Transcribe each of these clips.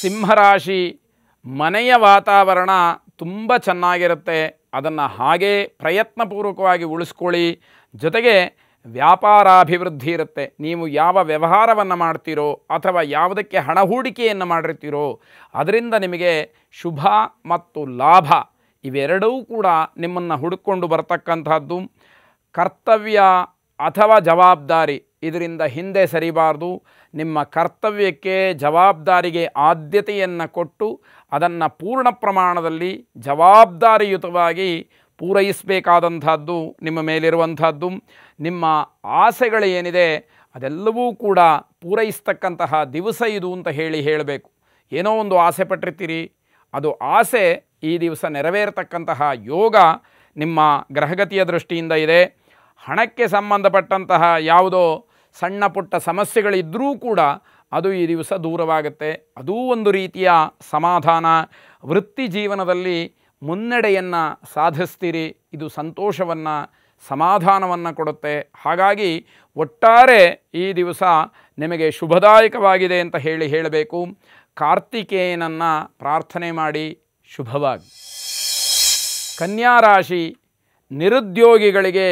ಸಿಂಹರಾಶಿ ಮನೆಯ ವಾತಾವರಣ ತುಂಬ ಚೆನ್ನಾಗಿರುತ್ತೆ ಅದನ್ನು ಹಾಗೇ ಪ್ರಯತ್ನಪೂರ್ವಕವಾಗಿ ಉಳಿಸ್ಕೊಳ್ಳಿ ಜೊತೆಗೆ ವ್ಯಾಪಾರಾಭಿವೃದ್ಧಿ ಇರುತ್ತೆ ನೀವು ಯಾವ ವ್ಯವಹಾರವನ್ನು ಮಾಡ್ತೀರೋ ಅಥವಾ ಯಾವುದಕ್ಕೆ ಹಣ ಹೂಡಿಕೆಯನ್ನು ಮಾಡಿರ್ತೀರೋ ಅದರಿಂದ ನಿಮಗೆ ಶುಭ ಮತ್ತು ಲಾಭ ಇವೆರಡೂ ಕೂಡ ನಿಮ್ಮನ್ನು ಹುಡುಕೊಂಡು ಬರತಕ್ಕಂಥದ್ದು ಕರ್ತವ್ಯ ಅಥವಾ ಜವಾಬ್ದಾರಿ ಇದರಿಂದ ಹಿಂದೆ ಸರಿಬಾರ್ದು ನಿಮ್ಮ ಕರ್ತವ್ಯಕ್ಕೆ ಜವಾಬ್ದಾರಿಗೆ ಆದ್ಯತೆಯನ್ನು ಕೊಟ್ಟು ಅದನ್ನು ಪೂರ್ಣ ಪ್ರಮಾಣದಲ್ಲಿ ಜವಾಬ್ದಾರಿಯುತವಾಗಿ ಪೂರೈಸಬೇಕಾದಂಥದ್ದು ನಿಮ್ಮ ಮೇಲಿರುವಂಥದ್ದು ನಿಮ್ಮ ಆಸೆಗಳೇನಿದೆ ಅದೆಲ್ಲವೂ ಕೂಡ ಪೂರೈಸ್ತಕ್ಕಂತಹ ದಿವಸ ಇದು ಅಂತ ಹೇಳಿ ಹೇಳಬೇಕು ಏನೋ ಒಂದು ಆಸೆ ಪಟ್ಟಿರ್ತೀರಿ ಅದು ಆಸೆ ಈ ದಿವಸ ನೆರವೇರತಕ್ಕಂತಹ ಯೋಗ ನಿಮ್ಮ ಗ್ರಹಗತಿಯ ದೃಷ್ಟಿಯಿಂದ ಇದೆ ಹಣಕ್ಕೆ ಸಂಬಂಧಪಟ್ಟಂತಹ ಯಾವುದೋ ಸಣ್ಣ ಪುಟ್ಟ ಸಮಸ್ಯೆಗಳಿದ್ದರೂ ಕೂಡ ಅದು ಈ ದಿವಸ ದೂರವಾಗುತ್ತೆ ಅದೂ ಒಂದು ರೀತಿಯ ಸಮಾಧಾನ ವೃತ್ತಿ ಜೀವನದಲ್ಲಿ ಮುನ್ನಡೆಯನ್ನು ಸಾಧಿಸ್ತೀರಿ ಇದು ಸಂತೋಷವನ್ನು ಸಮಾಧಾನವನ್ನು ಕೊಡುತ್ತೆ ಹಾಗಾಗಿ ಒಟ್ಟಾರೆ ಈ ದಿವಸ ನಿಮಗೆ ಶುಭದಾಯಕವಾಗಿದೆ ಅಂತ ಹೇಳಿ ಹೇಳಬೇಕು ಕಾರ್ತಿಕೇಯನನ್ನು ಪ್ರಾರ್ಥನೆ ಮಾಡಿ ಶುಭವಾಗಿ ಕನ್ಯಾರಾಶಿ ನಿರುದ್ಯೋಗಿಗಳಿಗೆ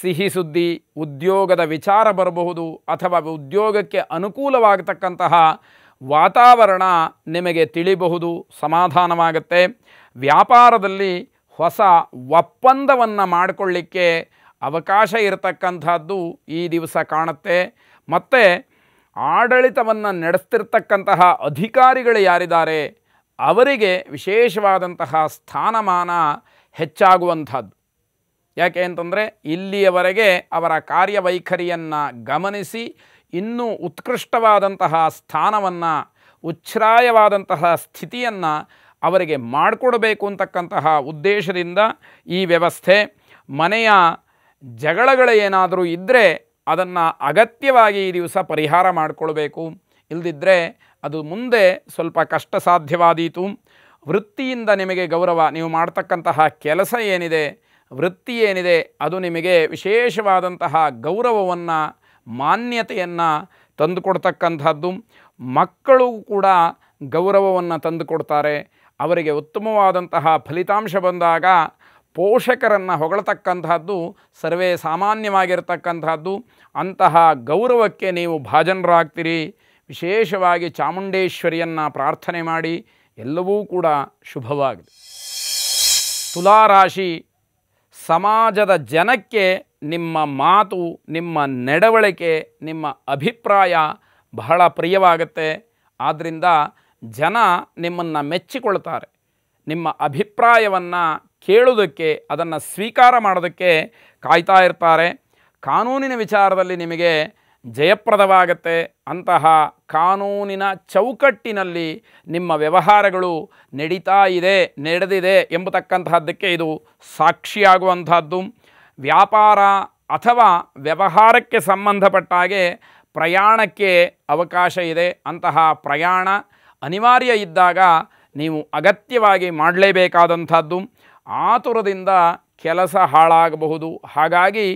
ಸಿಹಿ ಸುದ್ದಿ ಉದ್ಯೋಗದ ವಿಚಾರ ಬರಬಹುದು ಅಥವಾ ಉದ್ಯೋಗಕ್ಕೆ ಅನುಕೂಲವಾಗತಕ್ಕಂತಹ ವಾತಾವರಣ ನಿಮಗೆ ತಿಳಿಬಹುದು ಸಮಾಧಾನವಾಗುತ್ತೆ ವ್ಯಾಪಾರದಲ್ಲಿ ಹೊಸ ಒಪ್ಪಂದವನ್ನು ಮಾಡಿಕೊಳ್ಳಿಕ್ಕೆ ಅವಕಾಶ ಇರತಕ್ಕಂಥದ್ದು ಈ ದಿವಸ ಕಾಣುತ್ತೆ ಮತ್ತು ಆಡಳಿತವನ್ನು ನಡೆಸ್ತಿರ್ತಕ್ಕಂತಹ ಅಧಿಕಾರಿಗಳು ಯಾರಿದ್ದಾರೆ ಅವರಿಗೆ ವಿಶೇಷವಾದಂತಹ ಸ್ಥಾನಮಾನ ಹೆಚ್ಚಾಗುವಂಥದ್ದು ಯಾಕೆ ಅಂತಂದರೆ ಇಲ್ಲಿಯವರೆಗೆ ಅವರ ಕಾರ್ಯವೈಖರಿಯನ್ನು ಗಮನಿಸಿ ಇನ್ನೂ ಉತ್ಕೃಷ್ಟವಾದಂತಹ ಸ್ಥಾನವನ್ನು ಉಚ್ಛ್ರಾಯವಾದಂತಹ ಸ್ಥಿತಿಯನ್ನು ಅವರಿಗೆ ಮಾಡಿಕೊಡಬೇಕು ಅಂತಕ್ಕಂತಹ ಉದ್ದೇಶದಿಂದ ಈ ವ್ಯವಸ್ಥೆ ಮನೆಯ ಏನಾದರೂ ಇದ್ದರೆ ಅದನ್ನು ಅಗತ್ಯವಾಗಿ ಈ ದಿವಸ ಪರಿಹಾರ ಮಾಡಿಕೊಳ್ಬೇಕು ಇಲ್ಲದಿದ್ದರೆ ಅದು ಮುಂದೆ ಸ್ವಲ್ಪ ಕಷ್ಟ ಸಾಧ್ಯವಾದೀತು ವೃತ್ತಿಯಿಂದ ನಿಮಗೆ ಗೌರವ ನೀವು ಮಾಡ್ತಕ್ಕಂತಹ ಕೆಲಸ ಏನಿದೆ ವೃತ್ತಿ ಏನಿದೆ ಅದು ನಿಮಗೆ ವಿಶೇಷವಾದಂತಹ ಗೌರವವನ್ನು ಮಾನ್ಯತೆಯನ್ನು ತಂದುಕೊಡ್ತಕ್ಕಂಥದ್ದು ಮಕ್ಕಳು ಕೂಡ ಗೌರವವನ್ನು ತಂದುಕೊಡ್ತಾರೆ ಅವರಿಗೆ ಉತ್ತಮವಾದಂತಹ ಫಲಿತಾಂಶ ಬಂದಾಗ ಪೋಷಕರನ್ನು ಹೊಗಳತಕ್ಕಂಥದ್ದು ಸರ್ವೇ ಸಾಮಾನ್ಯವಾಗಿರತಕ್ಕಂಥದ್ದು ಅಂತಹ ಗೌರವಕ್ಕೆ ನೀವು ಭಾಜನರಾಗ್ತೀರಿ ವಿಶೇಷವಾಗಿ ಚಾಮುಂಡೇಶ್ವರಿಯನ್ನು ಪ್ರಾರ್ಥನೆ ಮಾಡಿ ಎಲ್ಲವೂ ಕೂಡ ಶುಭವಾಗಿದೆ ತುಲಾರಾಶಿ ಸಮಾಜದ ಜನಕ್ಕೆ ನಿಮ್ಮ ಮಾತು ನಿಮ್ಮ ನಡವಳಿಕೆ ನಿಮ್ಮ ಅಭಿಪ್ರಾಯ ಬಹಳ ಪ್ರಿಯವಾಗುತ್ತೆ ಆದ್ದರಿಂದ ಜನ ನಿಮ್ಮನ್ನು ಮೆಚ್ಚಿಕೊಳ್ತಾರೆ ನಿಮ್ಮ ಅಭಿಪ್ರಾಯವನ್ನು ಕೇಳೋದಕ್ಕೆ ಅದನ್ನು ಸ್ವೀಕಾರ ಮಾಡೋದಕ್ಕೆ ಕಾಯ್ತಾ ಇರ್ತಾರೆ ಕಾನೂನಿನ ವಿಚಾರದಲ್ಲಿ ನಿಮಗೆ ಜಯಪ್ರದವಾಗತ್ತೆ ಅಂತಹ ಕಾನೂನಿನ ಚೌಕಟ್ಟಿನಲ್ಲಿ ನಿಮ್ಮ ವ್ಯವಹಾರಗಳು ನಡೀತಾ ಇದೆ ನಡೆದಿದೆ ಎಂಬತಕ್ಕಂತಹದ್ದಕ್ಕೆ ಇದು ಸಾಕ್ಷಿಯಾಗುವಂಥದ್ದು ವ್ಯಾಪಾರ ಅಥವಾ ವ್ಯವಹಾರಕ್ಕೆ ಸಂಬಂಧಪಟ್ಟ ಹಾಗೆ ಪ್ರಯಾಣಕ್ಕೆ ಅವಕಾಶ ಇದೆ ಅಂತಹ ಪ್ರಯಾಣ ಅನಿವಾರ್ಯ ಇದ್ದಾಗ ನೀವು ಅಗತ್ಯವಾಗಿ ಮಾಡಲೇಬೇಕಾದಂಥದ್ದು ಆತುರದಿಂದ ಕೆಲಸ ಹಾಳಾಗಬಹುದು ಹಾಗಾಗಿ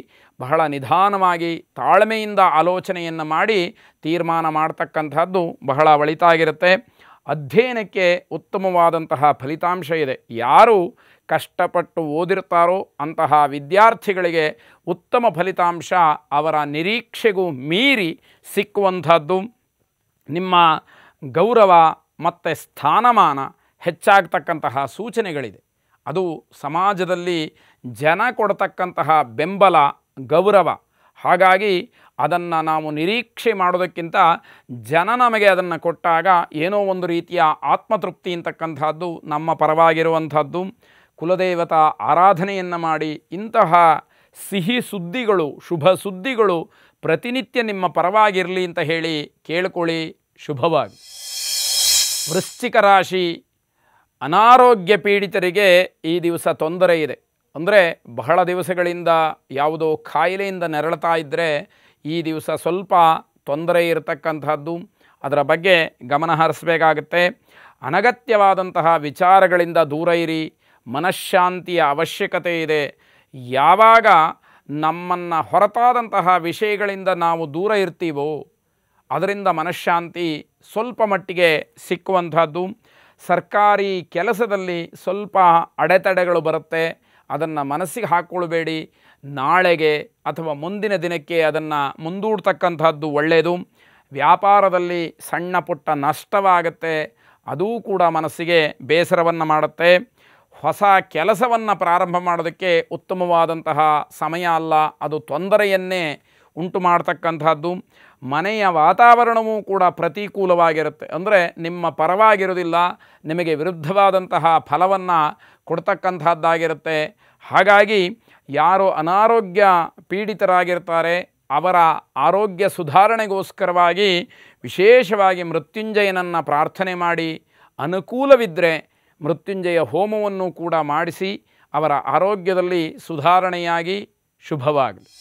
ಬಹಳ ನಿಧಾನವಾಗಿ ತಾಳ್ಮೆಯಿಂದ ಆಲೋಚನೆಯನ್ನು ಮಾಡಿ ತೀರ್ಮಾನ ಮಾಡತಕ್ಕಂಥದ್ದು ಬಹಳ ಒಳಿತಾಗಿರುತ್ತೆ ಅಧ್ಯಯನಕ್ಕೆ ಉತ್ತಮವಾದಂತಹ ಫಲಿತಾಂಶ ಇದೆ ಯಾರು ಕಷ್ಟಪಟ್ಟು ಓದಿರ್ತಾರೋ ಅಂತಹ ವಿದ್ಯಾರ್ಥಿಗಳಿಗೆ ಉತ್ತಮ ಫಲಿತಾಂಶ ಅವರ ನಿರೀಕ್ಷೆಗೂ ಮೀರಿ ಸಿಕ್ಕುವಂಥದ್ದು ನಿಮ್ಮ ಗೌರವ ಮತ್ತು ಸ್ಥಾನಮಾನ ಹೆಚ್ಚಾಗ್ತಕ್ಕಂತಹ ಸೂಚನೆಗಳಿದೆ ಅದು ಸಮಾಜದಲ್ಲಿ ಜನ ಕೊಡ್ತಕ್ಕಂತಹ ಬೆಂಬಲ ಗೌರವ ಹಾಗಾಗಿ ಅದನ್ನು ನಾವು ನಿರೀಕ್ಷೆ ಮಾಡೋದಕ್ಕಿಂತ ಜನ ನಮಗೆ ಅದನ್ನು ಕೊಟ್ಟಾಗ ಏನೋ ಒಂದು ರೀತಿಯ ಆತ್ಮತೃಪ್ತಿ ಅಂತಕ್ಕಂಥದ್ದು ನಮ್ಮ ಪರವಾಗಿರುವಂಥದ್ದು ಕುಲದೇವತಾ ಆರಾಧನೆಯನ್ನು ಮಾಡಿ ಇಂತಹ ಸಿಹಿ ಸುದ್ದಿಗಳು ಶುಭ ಸುದ್ದಿಗಳು ಪ್ರತಿನಿತ್ಯ ನಿಮ್ಮ ಪರವಾಗಿರಲಿ ಅಂತ ಹೇಳಿ ಕೇಳ್ಕೊಳ್ಳಿ ಶುಭವಾಗಿ ವೃಶ್ಚಿಕ ರಾಶಿ ಅನಾರೋಗ್ಯ ಪೀಡಿತರಿಗೆ ಈ ದಿವಸ ತೊಂದರೆ ಇದೆ ಅಂದರೆ ಬಹಳ ದಿವಸಗಳಿಂದ ಯಾವುದೋ ಕಾಯಿಲೆಯಿಂದ ನೆರಳ್ತಾ ಇದ್ದರೆ ಈ ದಿವಸ ಸ್ವಲ್ಪ ತೊಂದರೆ ಇರತಕ್ಕಂತಹದ್ದು ಅದರ ಬಗ್ಗೆ ಗಮನ ಹರಿಸಬೇಕಾಗತ್ತೆ ಅನಗತ್ಯವಾದಂತಹ ವಿಚಾರಗಳಿಂದ ದೂರ ಇರಿ ಮನಃಶಾಂತಿಯ ಅವಶ್ಯಕತೆ ಇದೆ ಯಾವಾಗ ನಮ್ಮನ್ನು ಹೊರತಾದಂತಹ ವಿಷಯಗಳಿಂದ ನಾವು ದೂರ ಇರ್ತೀವೋ ಅದರಿಂದ ಮನಃಶಾಂತಿ ಸ್ವಲ್ಪ ಮಟ್ಟಿಗೆ ಸಿಕ್ಕುವಂಥದ್ದು ಸರ್ಕಾರಿ ಕೆಲಸದಲ್ಲಿ ಸ್ವಲ್ಪ ಅಡೆತಡೆಗಳು ಬರುತ್ತೆ ಅದನ್ನು ಮನಸ್ಸಿಗೆ ಹಾಕ್ಕೊಳ್ಬೇಡಿ ನಾಳೆಗೆ ಅಥವಾ ಮುಂದಿನ ದಿನಕ್ಕೆ ಅದನ್ನು ಮುಂದೂಡ್ತಕ್ಕಂಥದ್ದು ಒಳ್ಳೆಯದು ವ್ಯಾಪಾರದಲ್ಲಿ ಸಣ್ಣ ಪುಟ್ಟ ನಷ್ಟವಾಗುತ್ತೆ ಅದೂ ಕೂಡ ಮನಸ್ಸಿಗೆ ಬೇಸರವನ್ನು ಮಾಡುತ್ತೆ ಹೊಸ ಕೆಲಸವನ್ನು ಪ್ರಾರಂಭ ಮಾಡೋದಕ್ಕೆ ಉತ್ತಮವಾದಂತಹ ಸಮಯ ಅಲ್ಲ ಅದು ತೊಂದರೆಯನ್ನೇ ಉಂಟು ಮಾಡ್ತಕ್ಕಂಥದ್ದು ಮನೆಯ ವಾತಾವರಣವೂ ಕೂಡ ಪ್ರತಿಕೂಲವಾಗಿರುತ್ತೆ ಅಂದರೆ ನಿಮ್ಮ ಪರವಾಗಿರೋದಿಲ್ಲ ನಿಮಗೆ ವಿರುದ್ಧವಾದಂತಹ ಫಲವನ್ನು ಕೊಡ್ತಕ್ಕಂಥದ್ದಾಗಿರುತ್ತೆ ಹಾಗಾಗಿ ಯಾರು ಅನಾರೋಗ್ಯ ಪೀಡಿತರಾಗಿರ್ತಾರೆ ಅವರ ಆರೋಗ್ಯ ಸುಧಾರಣೆಗೋಸ್ಕರವಾಗಿ ವಿಶೇಷವಾಗಿ ಮೃತ್ಯುಂಜಯನನ್ನು ಪ್ರಾರ್ಥನೆ ಮಾಡಿ ಅನುಕೂಲವಿದ್ದರೆ ಮೃತ್ಯುಂಜಯ ಹೋಮವನ್ನು ಕೂಡ ಮಾಡಿಸಿ ಅವರ ಆರೋಗ್ಯದಲ್ಲಿ ಸುಧಾರಣೆಯಾಗಿ ಶುಭವಾಗಲಿ